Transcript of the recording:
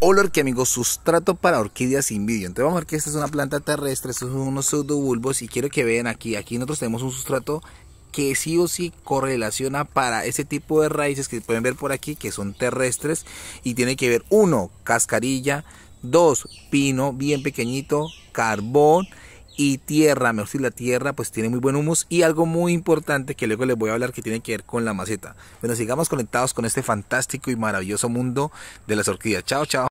Hola, que amigos, sustrato para orquídeas vídeo Entonces vamos a ver que esta es una planta terrestre, estos son unos pseudobulbos y quiero que vean aquí, aquí nosotros tenemos un sustrato que sí o sí correlaciona para ese tipo de raíces que pueden ver por aquí, que son terrestres y tiene que ver uno, cascarilla, dos, pino bien pequeñito, carbón y tierra, mejor si la tierra pues tiene muy buen humus y algo muy importante que luego les voy a hablar que tiene que ver con la maceta. Bueno, sigamos conectados con este fantástico y maravilloso mundo de las orquídeas. Chao, chao.